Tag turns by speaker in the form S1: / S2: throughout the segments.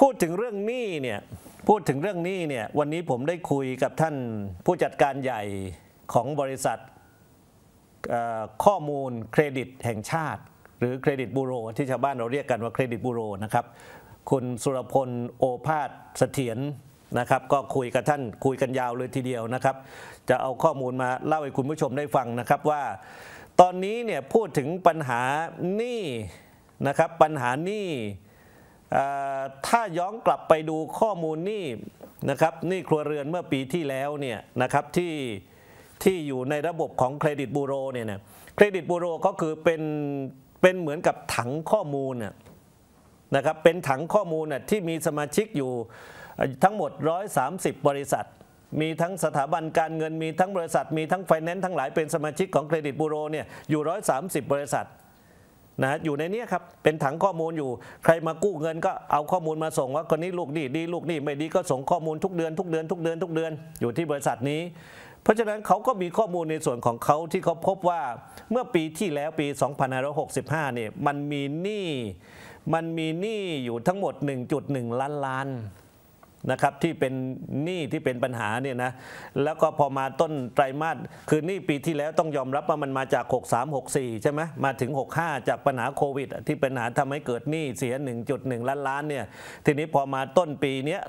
S1: พูดถึงเรื่องหนี้เนี่ย พูดถึงเรื่องหนี้เนี่ย วันนี้ผมได้คุยกับท่าน ผู้จัดการใหญ่ของบริษัทข้อมูลเครดิตแห่งชาติ หรือเครดิตบูโร ที่ชาวบ้านเราเรียกกันว่าเครดิตบูโรนะครับคุณสุรพลโอภาสเสถียรนะครับ ก็คุยกับท่าน คุยกันยาวเลยทีเดียวนะครับ จะเอาข้อมูลมาเล่าให้คุณผู้ชมได้ฟังนะครับว่า ตอนนี้เนี่ยพูดถึงปัญหาหนี้นะครับปัญหาหนี้ถ้าย้อนกลับไปดูข้อมูลนี่นะครับนี่ครัวเรือนเมื่อปีที่แล้วเนี่ยนะครับที่ที่อยู่ในระบบของเครดิตบูโรเนี่ยเครดิตบูโรก็คือเป็นเป็นเหมือนกับถังข้อมูลนะครับเป็นถังข้อมูลที่มีสมาชิกอยู่ทั้งหมด 130 บริษัท มีทั้งสถาบันการเงินมีทั้งบริษัท มีทั้งไฟแนนซ์ทั้งหลายเป็นสมาชิกของเครดิตบูโรเนี่ยอยู่ 130 บริษัทนะอยู่ในนี้ครับเป็นถังข้อมูลอยู่ใครมากู้เงินก็เอาข้อมูลมาส่งว่าคนนี้ลูกดีดีลูกนี่ไม่ดีก็ส่งข้อมูลทุกเดือนทุกเดือนทุกเดือนทุกเดือนอยู่ที่บริษัทนี้ เพราะฉะนั้นเขาก็มีข้อมูลในส่วนของเขาที่เขาพบว่าเมื่อปีที่แล้วปี2565เนี่ยมันมีหนี้มันมีหนี้อยู่ทั้งหมด 1.1 ล้านล้านนะครับที่เป็นหนี้ที่เป็นปัญหาเนี่ยนะแล้วก็พอมาต้นไตรมาสคือหนี้ปีที่แล้วต้องยอมรับว่ามันมาจาก6364ใช่ไหมมาถึง65จากปัญหาโควิด ที่ปัญหาทำให้เกิดหนี้เสีย 1.1 ล้านล้านเนี่ยทีนี้พอมาต้นปีเนี้ย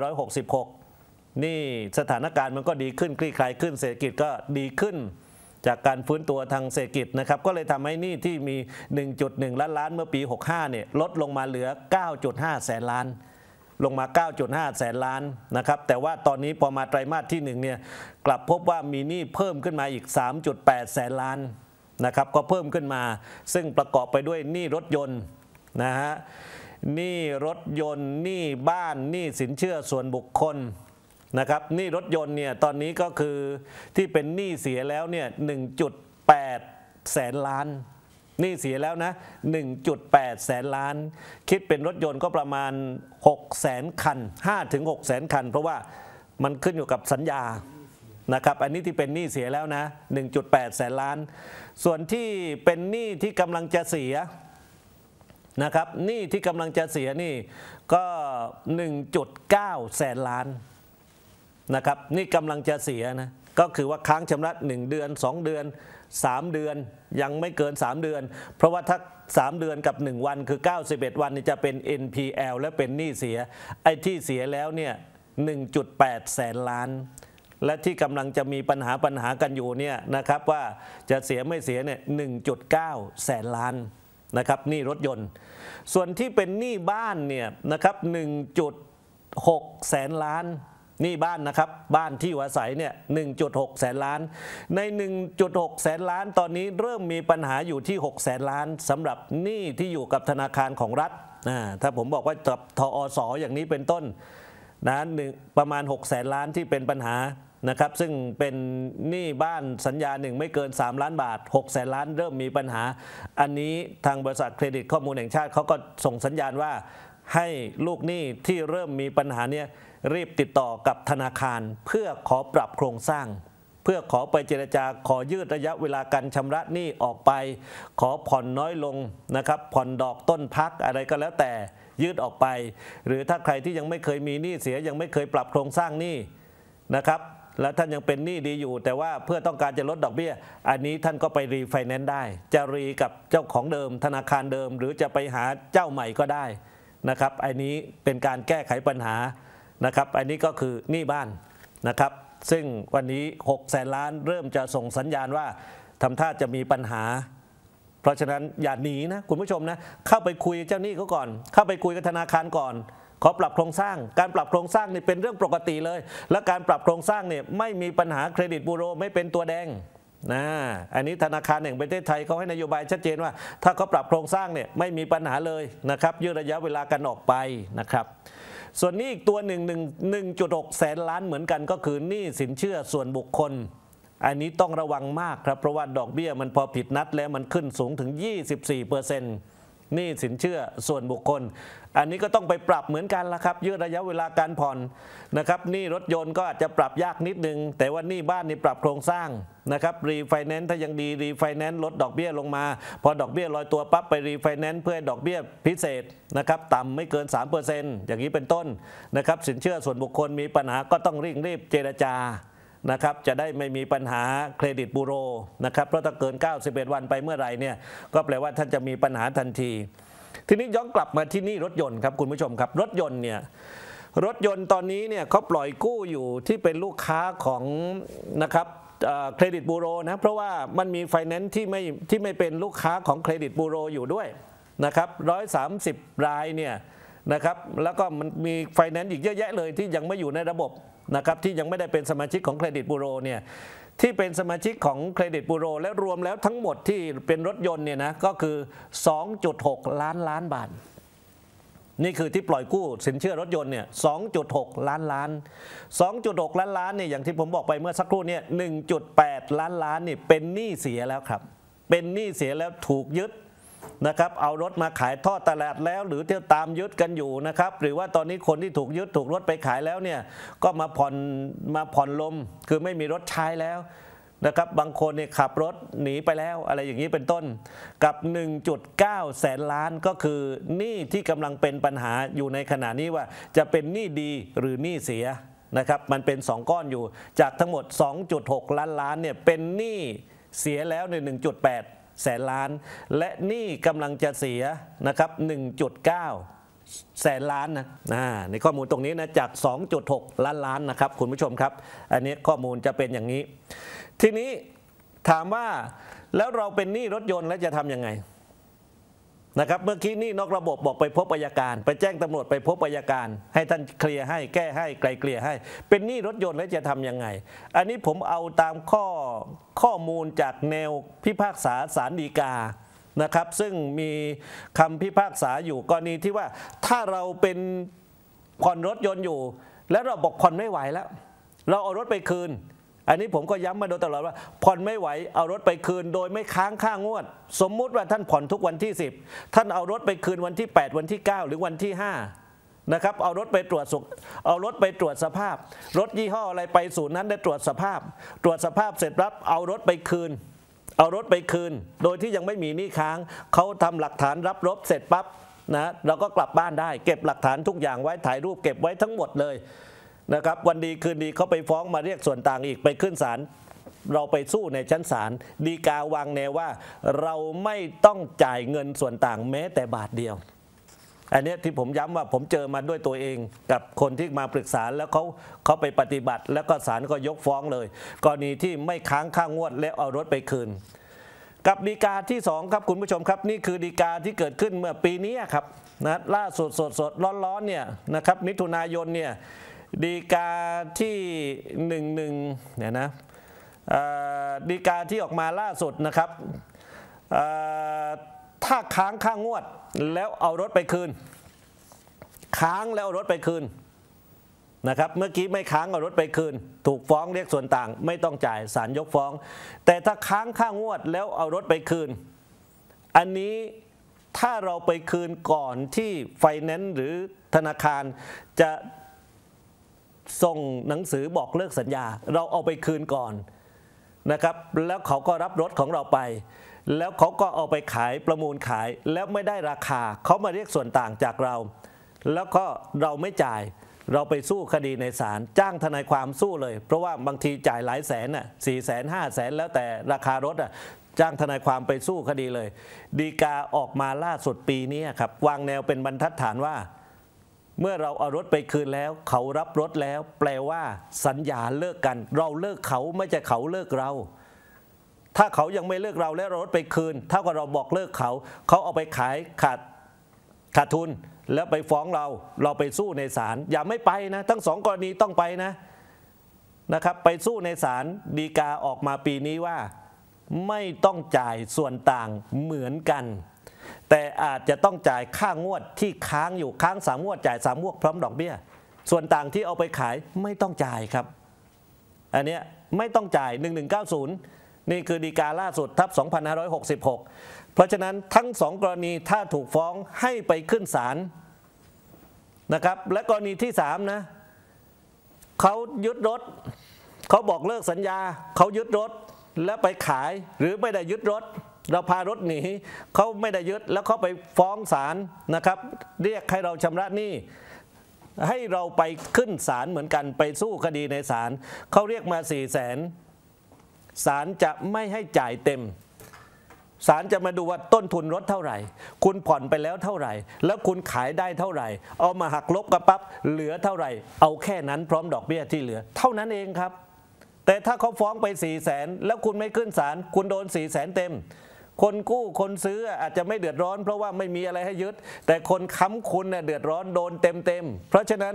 S1: 2566นี่สถานการณ์มันก็ดีขึ้นคลี่คลายขึ้นเศรษฐกิจก็ดีขึ้น จากการฟื้นตัวทางเศรษฐกิจนะครับก็เลยทำให้นี่ที่มี 1.1 ล้านล้าน เมื่อปี 65เนี่ยลดลงมาเหลือ 9.5แสนล้านลงมา 9.5 แสนล้าน นะครับ แต่ว่าตอนนี้พอมาไตรมาสที่1เนี่ย กลับพบว่ามีหนี้เพิ่มขึ้นมาอีก 3.8 แสนล้าน นะครับ ก็เพิ่มขึ้นมา ซึ่งประกอบไปด้วยหนี้รถยนต์ นะฮะ หนี้รถยนต์ หนี้บ้าน หนี้สินเชื่อส่วนบุคคล นะครับ หนี้รถยนต์ เนี่ย ตอนนี้ก็คือที่เป็นหนี้เสียแล้ว เนี่ย 1.8 แสนล้านนี่เสียแล้วนะ1.8แสนล้าน คิดเป็นรถยนต์ก็ประมาณ6แสนคัน5ถึง6แสนคัน เพราะว่ามันขึ้นอยู่กับสัญญา นะครับ อันนี้ที่เป็นหนี้เสียแล้วนะ1.8แสนล้านส่วนที่เป็นหนี้ที่กำลังจะเสีย นะครับหนี้ที่กำลังจะเสีย นี่ ก็1.9แสนล้านนะครับนี่กำลังจะเสียนะก็คือว่าค้างชำระ 1 เดือน 2 เดือน 3 เดือนยังไม่เกิน 3 เดือน เพราะว่าถ้า3เดือนกับ 1 วันคือ 91 วันนี่จะเป็น NPL และเป็นหนี้เสีย ไอ้ที่เสียแล้วเนี่ย1.8แสนล้าน และที่กำลังจะมีปัญหาปัญหากันอยู่เนี่ยนะครับว่าจะเสียไม่เสียเนี่ย1.9แสนล้านนะครับหนี้รถยนต์ส่วนที่เป็นหนี้บ้านเนี่ยนะครับ1.6แสนล้านนี่บ้านนะครับบ้านที่อยู่อาศัยเนี่ย1.6 แสนล้าน ใน 1.6แสนล้านตอนนี้เริ่มมีปัญหาอยู่ที่ 6 แสนล้านสำหรับหนี้ที่อยู่กับธนาคารของรัฐถ้าผมบอกว่าจับทอสออย่างนี้เป็นต้นนะหนึ่งประมาณ6แสนล้านที่เป็นปัญหานะครับ ซึ่งเป็นหนี้บ้านสัญญาหนึ่งไม่เกิน 3 ล้านบาท6แสนล้าน เริ่มมีปัญหา อันนี้ทางบริษัทเครดิตข้อมูลแห่งชาติเขาก็ส่งสัญญาณว่าให้ลูกหนี้ที่เริ่มมีปัญหาเนี่ยรีบติดต่อกับธนาคารเพื่อขอปรับโครงสร้าง เพื่อขอไปเจรจาขอยืดระยะเวลาการชำระหนี้ออกไป ขอผ่อนน้อยลงนะครับ ผ่อนดอกต้นพักอะไรก็แล้วแต่ยืดออกไป หรือถ้าใครที่ยังไม่เคยมีหนี้เสียยังไม่เคยปรับโครงสร้างหนี้นะครับ แล้วท่านยังเป็นหนี้ดีอยู่แต่ว่าเพื่อต้องการจะลดดอกเบี้ย อันนี้ท่านก็ไปรีไฟแนนซ์ได้ จะรีกับเจ้าของเดิม ธนาคารเดิมหรือจะไปหาเจ้าใหม่ก็ได้นะครับอันนี้เป็นการแก้ไขปัญหานะครับ อันนี้ก็คือหนี้บ้านนะครับ ซึ่งวันนี้6แสนล้านเริ่มจะส่งสัญญาณว่าทำท่าจะมีปัญหา เพราะฉะนั้นอย่าหนีนะคุณผู้ชมนะเข้าไปคุยเจ้าหนี้เขาก่อน เข้าไปคุยกับธนาคารก่อน ขอปรับโครงสร้าง การปรับโครงสร้างนี่เป็นเรื่องปกติเลย และการปรับโครงสร้างเนี่ยไม่มีปัญหาเครดิตบูโรไม่เป็นตัวแดงนะอันนี้ธนาคารแห่งประเทศไทยเขาให้นโยบายชัดเจนว่าถ้าเขาปรับโครงสร้างเนี่ยไม่มีปัญหาเลยนะครับยืดระยะเวลากันออกไปนะครับส่วนนี้อีกตัวหนึ่งหหนนึึ่่งงจุหกแสนล้านเหมือนกันก็คือหนี้สินเชื่อส่วนบุคคล อันนี้ต้องระวังมากครับเพราะว่าดอกเบี้ยมันพอผิดนัดแล้วมันขึ้นสูงถึง 24%เปอร์เซ็นต์หนี้สินเชื่อส่วนบุคคล อันนี้ก็ต้องไปปรับเหมือนกันละครับยืดระยะเวลาการผ่อนนะครับหนี้รถยนต์ก็อาจจะปรับยากนิดนึง แต่ว่าหนี้บ้านนี่ปรับโครงสร้างนะครับรีไฟแนนซ์ถ้ายังดีรีไฟแนนซ์ลดดอกเบี้ยลงมา พอดอกเบี้ยลอยตัวปั๊บไปรีไฟแนนซ์เพื่อดอกเบี้ยพิเศษนะครับต่ำไม่เกิน 3%อย่างนี้เป็นต้นนะครับสินเชื่อส่วนบุคคลมีปัญหาก็ต้องรีบรีบเจรจานะครับจะได้ไม่มีปัญหาเครดิตบูโรนะครับเพราะถ้าเกิน 91 วันไปเมื่อไหร่เนี่ยก็แปลว่าท่านจะมีปัญหาทันที ทีนี้ย้อนกลับมาที่นี่รถยนต์ครับคุณผู้ชมครับ รถยนต์เนี่ย รถยนต์ตอนนี้เนี่ยเขาปล่อยกู้อยู่ที่เป็นลูกค้าของนะครับเครดิตบูโรนะเพราะว่ามันมีไฟแนนซ์ที่ไม่ที่ไม่เป็นลูกค้าของเครดิตบูโรอยู่ด้วยนะครับร้อยสามสิบรายเนี่ยนะครับแล้วก็มันมีไฟแนนซ์อีกเยอะแยะเลยที่ยังไม่อยู่ในระบบนะครับที่ยังไม่ได้เป็นสมาชิกของเครดิตบูโรเนี่ยที่เป็นสมาชิกของเครดิตบูโรและรวมแล้วทั้งหมดที่เป็นรถยนต์เนี่ยนะก็คือ 2.6 ล้านล้านบาทนี่คือที่ปล่อยกู้สินเชื่อรถยนต์เนี่ย2.6 ล้านล้าน 2.6 ล้านล้านเนี่ยอย่างที่ผมบอกไปเมื่อสักครู่เนี่ย1.8 ล้านล้านนี่เป็นหนี้เสียแล้วครับ เป็นหนี้เสียแล้วถูกยึดนะครับเอารถมาขายทอดตลาดแล้ว หรือเที่ยวตามยึดกันอยู่นะครับหรือว่าตอนนี้คนที่ถูกยึดถูกรถไปขายแล้วเนี่ยก็มาผ่อนมาผ่อนลมคือไม่มีรถใช้แล้วนะครับบางคนเนี่ยขับรถหนีไปแล้วอะไรอย่างนี้เป็นต้น กับ 1.9 แสนล้านก็คือหนี้ที่กำลังเป็นปัญหาอยู่ในขณะนี้ว่าจะเป็นหนี้ดีหรือหนี้เสียนะครับมันเป็น2ก้อนอยู่ จากทั้งหมด 2.6 ล้านล้านเนี่ยเป็นหนี้เสียแล้วใน1.8แสนล้านและหนี้กำลังจะเสียนะครับ1.9 แสนล้านนะในข้อมูลตรงนี้นะจาก 2.6 ล้านล้านนะครับ คุณผู้ชมครับ อันนี้ข้อมูลจะเป็นอย่างนี้ ทีนี้ถามว่าแล้วเราเป็นหนี้รถยนต์แล้วจะทำยังไงนะครับเมื่อกี้นี่นอกระบบบอกไปพบายการไปแจ้งตำรวจไปพบายการให้ท่านเคลียร์ให้แก้ให้ ไกลเกลี่ยให้ เป็นหนี้รถยนต์แล้วจะทํำยังไง อันนี้ผมเอาตามข้อข้อมูลจากแนวพิพากษาสารดีกานะครับ ซึ่งมีคำพิพากษาอยู่กรณีที่ว่าถ้าเราเป็นผ่อนรถยนต์อยู่ แล้วเราบอกผ่อนไม่ไหวแล้ว เราเอารถไปคืนอันนี้ผมก็ย้ำมาโดยตลอดว่า ผ่อนไม่ไหว เอารถไปคืน โดยไม่ค้างค่างวด สมมุติว่าท่านผ่อนทุกวันที่ 10 ท่านเอารถไปคืนวันที่ 8 วันที่ 9 หรือวันที่5นะครับเอารถไปตรวจสุขเอารถไปตรวจสภาพ รถยี่ห้ออะไรไปศูนย์นั้นได้ตรวจสภาพ ตรวจสภาพเสร็จรับเอารถไปคืน เอารถไปคืน โดยที่ยังไม่มีหนี้ค้างเขาทำหลักฐานรับรบเสร็จปั๊บนะเราก็กลับบ้านได้ เก็บหลักฐานทุกอย่างไว้ถ่ายรูปเก็บไว้ทั้งหมดเลยนะครับวันดีคืนดีเขาไปฟ้องมาเรียกส่วนต่างอีกไปขึ้นศาลเราไปสู้ในชั้น ศาลดีกาวางแนวว่า เราไม่ต้องจ่ายเงินส่วนต่างแม้แต่บาทเดียว อันนี้ที่ผมย้ำว่าผมเจอมา ด้วยตัวเองกับคนที่มาปรึกษาแล้วเขาเขาไปปฏิบัติ แล้ว ก็ศาลก็ยกฟ้องเลย กรณีที่ไม่ค้างค่างวด แล้วเอารถไปคืน กับดีกาที่ 2 ครับคุณผู้ชมครับ นี่คือดีกาที่เกิดขึ้นเมื่อปีนี้ครับนะล่าสุดสดสดร้อนๆเนี่ยนะครับมิถุนายนเนี่ยดีกาที่หนึ่งหนึ่งเนี่ยนะดีกาที่ออกมาล่าสุดนะครับถ้าค้างค่างวดแล้วเอารถไปคืน ค้างแล้วเอารถไปคืนนะครับเมื่อกี้ไม่ค้างเอารถไปคืน ถูกฟ้องเรียกส่วนต่าง ไม่ต้องจ่ายศาลยกฟ้อง แต่ถ้าค้างค่างวดแล้วเอารถไปคืน อันนี้ถ้าเราไปคืนก่อนที่ไฟแนนซ์หรือธนาคารจะส่งหนังสือบอกเลิกสัญญา เราเอาไปคืนก่อนนะครับแล้วเขาก็รับรถของเราไป แล้วเขาก็เอาไปขายประมูลขายแล้วไม่ได้ราคาเขามาเรียกส่วนต่างจากเรา แล้วก็เราไม่จ่ายเราไปสู้คดีในศาลจ้างทนายความสู้เลย เพราะว่าบางทีจ่ายหลายแสนน่ะสี่แสนห้าแสนแล้วแต่ราคารถอ่ะจ้างทนายความไปสู้คดีเลยดีกาออกมาล่าสุดปีนี้ครับวางแนวเป็นบรรทัดฐานว่าเมื่อเราเอารถไปคืนแล้ว เขารับรถแล้ว แปลว่าสัญญาเลิกกัน เราเลิกเขาไม่ใช่เขาเลิกเรา ถ้าเขายังไม่เลิกเราแล้วรถไปคืนเท่ากับเราบอกเลิกเขา เขาเอาไปขายขาดขาดทุน แล้วไปฟ้องเรา เราไปสู้ในศาลอย่าไม่ไปนะ ทั้งสองกรณีต้องไปนะนะครับ ไปสู้ในศาลดีกาออกมาปีนี้ว่า ไม่ต้องจ่ายส่วนต่างเหมือนกันแต่อาจจะต้องจ่ายค่างวดที่ค้างอยู่ค้างสามงวดจ่ายสามงวดพร้อมดอกเบี้ย ส่วนต่างที่เอาไปขายไม่ต้องจ่ายครับอันนี้ไม่ต้องจ่าย1190 นี่คือดีกาล่าสุดทับ 2566 เพราะฉะนั้นทั้งสองกรณีถ้าถูกฟ้องให้ไปขึ้นศาลนะครับและกรณีที่สามนะเขายึดรถ เขาบอกเลิกสัญญา เขายึดรถแล้วไปขายหรือไม่ได้ยึดรถเราพารถหนีเขาไม่ได้ยึดแล้วเขาไปฟ้องศาลนะครับ เรียกให้เราชำระหนี้ให้เราไปขึ้นศาลเหมือนกันไปสู้คดีในศาลเขาเรียกมาสี่แสนศาลจะไม่ให้จ่ายเต็ม ศาลจะมาดูว่าต้นทุนรถเท่าไหร่ คุณผ่อนไปแล้วเท่าไหร่ แล้วคุณขายได้เท่าไหร่ เอามาหักลบกับปั๊บเหลือเท่าไหร่เอาแค่นั้นพร้อมดอกเบี้ยที่เหลือเท่านั้นเองครับ แต่ถ้าเขาฟ้องไป4ี่แสนแล้วคุณไม่ขึ้นศาลคุณโดน4ี่แสนเต็มคนกู้คนซื้ออาจจะไม่เดือดร้อน เพราะว่าไม่มีอะไรให้ยึดแต่คนค้ำคุณเนี่ยเดือดร้อนโดนเต็มเต็มเพราะฉะนั้น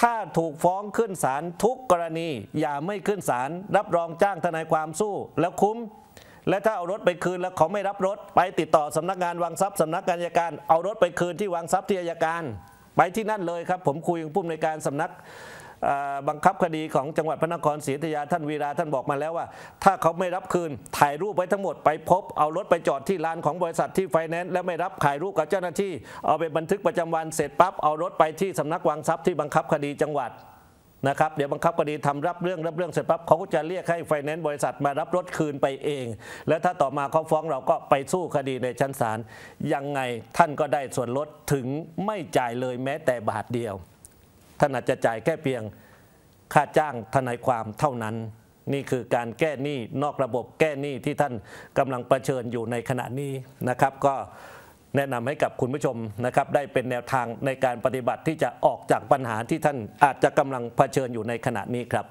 S1: ถ้าถูกฟ้องขึ้นศาลทุกกรณี อย่าไม่ขึ้นศาลรับรองจ้างทนายความสู้ แล้วคุ้ม และถ้าเอารถไปคืนแล้วเขาไม่รับรถไปติดต่อสำนักงานวางทรัพย์ สำนักงานยายการเอารถไปคืนที่วางทรัพย์ที่อายการไปที่นั่นเลยครับผมคุยกับผู้อำนวยการสำนักบังคับคดีของจังหวัดพระนครศรีอยุธยาท่านวีราท่านบอกมาแล้วว่า ถ้าเขาไม่รับคืนถ่ายรูปไว้ทั้งหมดไปพบเอารถไปจอดที่ลานของบริษัทที่ไฟแนนซ์แล้วไม่รับถ่ายรูปกับเจ้าหน้าที่เอาไปบันทึกประจำวันเสร็จปั๊บเอารถไปที่สำนักวางทรัพย์ที่บังคับคดีจังหวัดนะครับ เดี๋ยวบังคับคดีทำรับเรื่องรับเรื่องเสร็จปั๊บเขาก็จะเรียกให้ไฟแนนซ์บริษัทมารับรถคืนไปเอง แล้วถ้าต่อมาเขาฟ้องเราก็ไปสู้คดีในชั้นศาลยังไงท่านก็ได้ส่วนลดถึงไม่จ่ายเลยแม้แต่บาทเดียวท่านอาจจะจ่ายแค่เพียงค่าจ้างทนายความเท่านั้น นี่คือการแก้หนี้นอกระบบแก้หนี้ที่ท่านกำลังประชิญอยู่ในขณะนี้นะครับ ก็แนะนำให้กับคุณผู้ชมนะครับ ได้เป็นแนวทางในการปฏิบัติที่จะออกจากปัญหาที่ท่านอาจจะกำลังเผชิญอยู่ในขณะนี้ครับ